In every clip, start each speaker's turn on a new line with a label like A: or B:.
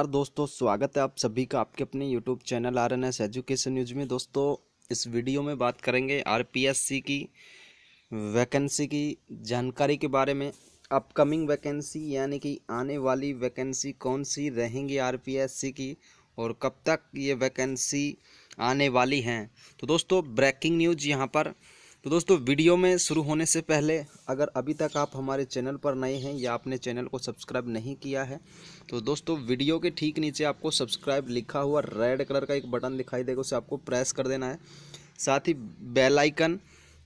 A: नमस्कार दोस्तों स्वागत है आप सभी का आपके अपने YouTube channel R N S education news में दोस्तों इस वीडियो में बात करेंगे आर पी एस सी की वैकेंसी की जानकारी के बारे में अपकमिंग वैकेंसी यानी कि आने वाली वैकेंसी कौन सी रहेंगी आर पी एस सी की और कब तक ये वैकेंसी आने वाली हैं तो दोस्तों ब्रेकिंग न्यूज यहाँ पर तो दोस्तों वीडियो में शुरू होने से पहले अगर अभी तक आप हमारे चैनल पर नए हैं या आपने चैनल को सब्सक्राइब नहीं किया है तो दोस्तों वीडियो के ठीक नीचे आपको सब्सक्राइब लिखा हुआ रेड कलर का एक बटन दिखाई देगा उसे आपको प्रेस कर देना है साथ ही बेल आइकन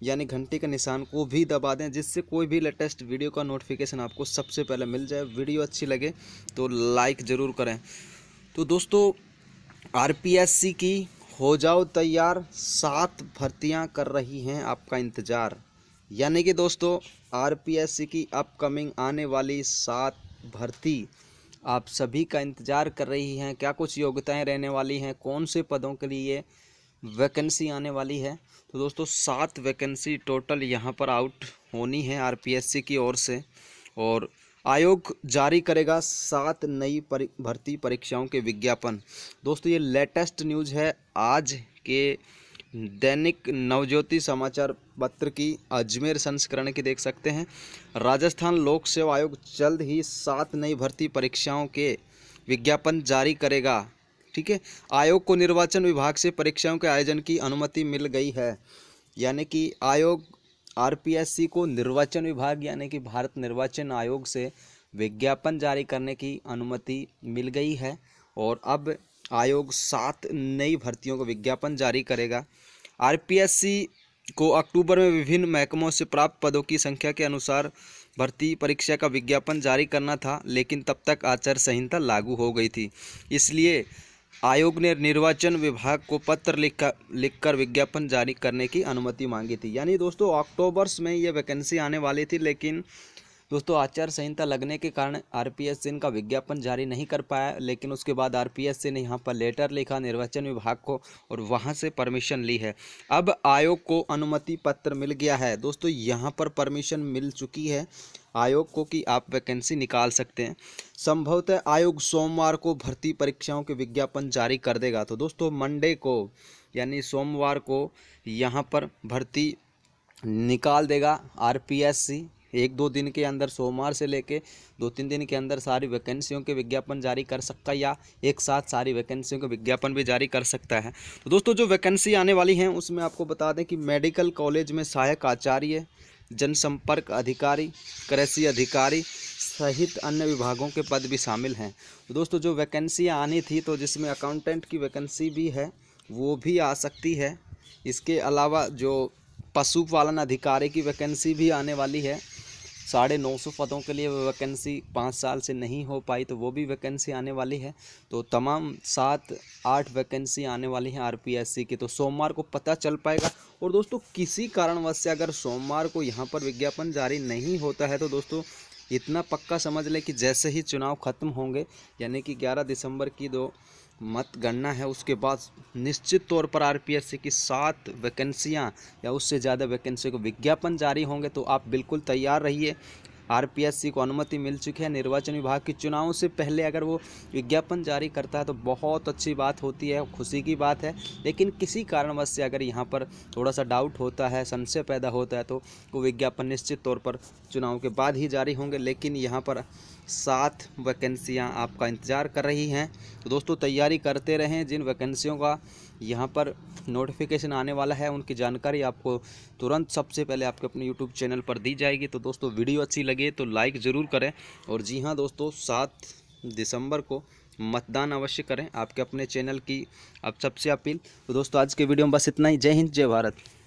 A: यानी घंटी के निशान को भी दबा दें जिससे कोई भी लेटेस्ट वीडियो का नोटिफिकेशन आपको सबसे पहले मिल जाए वीडियो अच्छी लगे तो लाइक ज़रूर करें तो दोस्तों आरपीएससी की हो जाओ तैयार सात भर्तियां कर रही हैं आपका इंतज़ार यानी कि दोस्तों आर की अपकमिंग आने वाली सात भर्ती आप सभी का इंतज़ार कर रही हैं क्या कुछ योग्यताएं रहने वाली हैं कौन से पदों के लिए वैकेंसी आने वाली है तो दोस्तों सात वैकेंसी टोटल यहाँ पर आउट होनी है आर की ओर से और आयोग जारी करेगा सात नई परि भर्ती परीक्षाओं के विज्ञापन दोस्तों ये लेटेस्ट न्यूज़ है आज के दैनिक नवज्योति समाचार पत्र की अजमेर संस्करण की देख सकते हैं राजस्थान लोक सेवा आयोग जल्द ही सात नई भर्ती परीक्षाओं के विज्ञापन जारी करेगा ठीक है आयोग को निर्वाचन विभाग से परीक्षाओं के आयोजन की अनुमति मिल गई है यानी कि आयोग आरपीएससी को निर्वाचन विभाग यानी कि भारत निर्वाचन आयोग से विज्ञापन जारी करने की अनुमति मिल गई है और अब आयोग सात नई भर्तियों को विज्ञापन जारी करेगा आरपीएससी को अक्टूबर में विभिन्न महकमों से प्राप्त पदों की संख्या के अनुसार भर्ती परीक्षा का विज्ञापन जारी करना था लेकिन तब तक आचार संहिता लागू हो गई थी इसलिए आयोग ने निर्वाचन विभाग को पत्र लिखकर लिखकर विज्ञापन जारी करने की अनुमति मांगी थी यानी दोस्तों अक्टूबर्स में ये वैकेंसी आने वाली थी लेकिन दोस्तों आचार संहिता लगने के कारण एस सिंह का विज्ञापन जारी नहीं कर पाया लेकिन उसके बाद एस सिंह ने यहाँ पर लेटर लिखा निर्वाचन विभाग को और वहाँ से परमिशन ली है अब आयोग को अनुमति पत्र मिल गया है दोस्तों यहाँ पर परमिशन मिल चुकी है आयोग को कि आप वैकेंसी निकाल सकते हैं संभवतः आयोग सोमवार को भर्ती परीक्षाओं के विज्ञापन जारी कर देगा तो दोस्तों मंडे को यानी सोमवार को यहाँ पर भर्ती निकाल देगा आरपीएससी एक दो दिन के अंदर सोमवार से लेके दो तीन दिन के अंदर सारी वैकेंसियों के विज्ञापन जारी कर सकता है या एक साथ सारी वैकेंसियों के विज्ञापन भी जारी कर सकता है तो दोस्तों जो वैकेंसी आने वाली हैं उसमें आपको बता दें कि मेडिकल कॉलेज में सहायक आचार्य जनसंपर्क अधिकारी कृषि अधिकारी सहित अन्य विभागों के पद भी शामिल हैं तो दोस्तों जो वैकेंसियाँ आनी थी तो जिसमें अकाउंटेंट की वैकेंसी भी है वो भी आ सकती है इसके अलावा जो पशुपालन अधिकारी की वैकेंसी भी आने वाली है साढ़े नौ सौ पदों के लिए वैकेंसी पाँच साल से नहीं हो पाई तो वो भी वैकेंसी आने वाली है तो तमाम सात आठ वैकेंसी आने वाली हैं आर की तो सोमवार को पता चल पाएगा और दोस्तों किसी कारणवश से अगर सोमवार को यहाँ पर विज्ञापन जारी नहीं होता है तो दोस्तों इतना पक्का समझ लें कि जैसे ही चुनाव ख़त्म होंगे यानी कि 11 दिसंबर की दो मतगणना है उसके बाद निश्चित तौर पर आरपीएससी की सात वैकेंसियां या उससे ज़्यादा वैकेंसी को विज्ञापन जारी होंगे तो आप बिल्कुल तैयार रहिए आरपीएससी को अनुमति मिल चुकी है निर्वाचन विभाग के चुनाव से पहले अगर वो विज्ञापन जारी करता है तो बहुत अच्छी बात होती है खुशी की बात है लेकिन किसी कारणवश से अगर यहाँ पर थोड़ा सा डाउट होता है संशय पैदा होता है तो वो विज्ञापन निश्चित तौर पर चुनाव के बाद ही जारी होंगे लेकिन यहाँ पर सात वैकेंसियां आपका इंतज़ार कर रही हैं तो दोस्तों तैयारी करते रहें जिन वैकेंसियों का यहाँ पर नोटिफिकेशन आने वाला है उनकी जानकारी आपको तुरंत सबसे पहले आपके अपने यूट्यूब चैनल पर दी जाएगी तो दोस्तों वीडियो अच्छी लगे तो लाइक ज़रूर करें और जी हाँ दोस्तों सात दिसंबर को मतदान अवश्य करें आपके अपने चैनल की आप सबसे अपील तो दोस्तों आज के वीडियो में बस इतना ही जय हिंद जय भारत